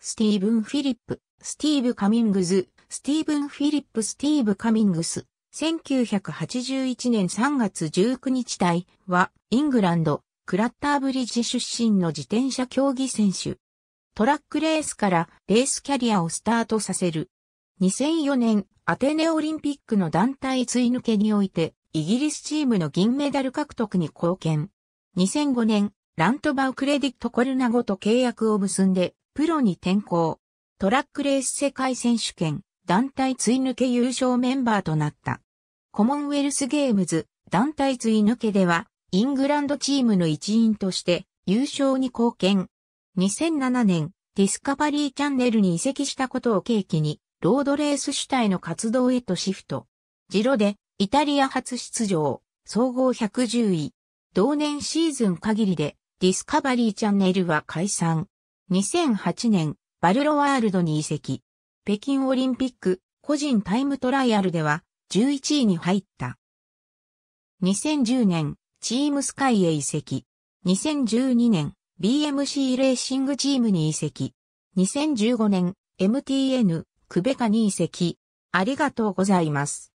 スティーブン・フィリップ、スティーブ・カミングズ、スティーブン・フィリップ・スティーブ・カミングス、1981年3月19日台は、イングランド、クラッターブリッジ出身の自転車競技選手。トラックレースからレースキャリアをスタートさせる。2004年、アテネオリンピックの団体追抜けにおいて、イギリスチームの銀メダル獲得に貢献。2005年、ラントバウクレディットコルナゴと契約を結んで、プロに転向。トラックレース世界選手権、団体追抜け優勝メンバーとなった。コモンウェルスゲームズ、団体追抜けでは、イングランドチームの一員として優勝に貢献。2007年、ディスカバリーチャンネルに移籍したことを契機に、ロードレース主体の活動へとシフト。ジロで、イタリア初出場、総合110位。同年シーズン限りで、ディスカバリーチャンネルは解散。2008年、バルロワールドに移籍。北京オリンピック、個人タイムトライアルでは、11位に入った。2010年、チームスカイへ移籍。2012年、BMC レーシングチームに移籍。2015年、MTN、クベカに移籍。ありがとうございます。